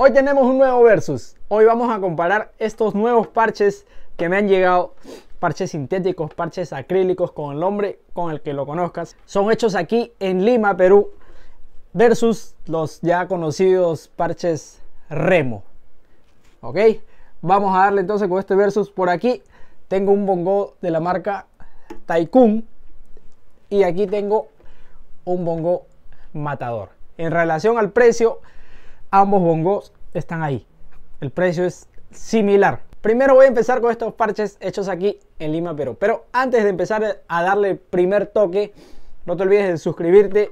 Hoy tenemos un nuevo versus. Hoy vamos a comparar estos nuevos parches que me han llegado. Parches sintéticos, parches acrílicos con el nombre con el que lo conozcas. Son hechos aquí en Lima, Perú. Versus los ya conocidos parches Remo. ¿Ok? Vamos a darle entonces con este versus por aquí. Tengo un bongo de la marca Tycoon. Y aquí tengo un bongo matador. En relación al precio, ambos bongos están ahí. El precio es similar. Primero voy a empezar con estos parches hechos aquí en Lima, Perú. Pero antes de empezar a darle el primer toque, no te olvides de suscribirte,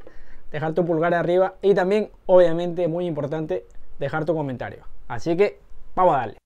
dejar tu pulgar arriba y también, obviamente, muy importante, dejar tu comentario. Así que vamos a darle.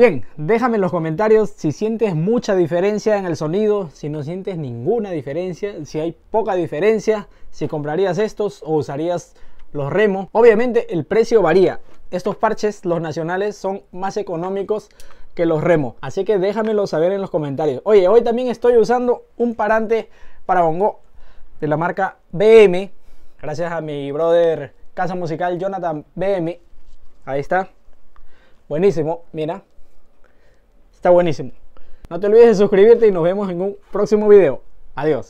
Bien, déjame en los comentarios si sientes mucha diferencia en el sonido, si no sientes ninguna diferencia, si hay poca diferencia, si comprarías estos o usarías los remos. Obviamente el precio varía. Estos parches, los nacionales, son más económicos que los remos. Así que déjamelo saber en los comentarios. Oye, hoy también estoy usando un parante para bongo de la marca BM. Gracias a mi brother casa musical Jonathan BM. Ahí está. Buenísimo, mira. Está buenísimo. No te olvides de suscribirte y nos vemos en un próximo video. Adiós.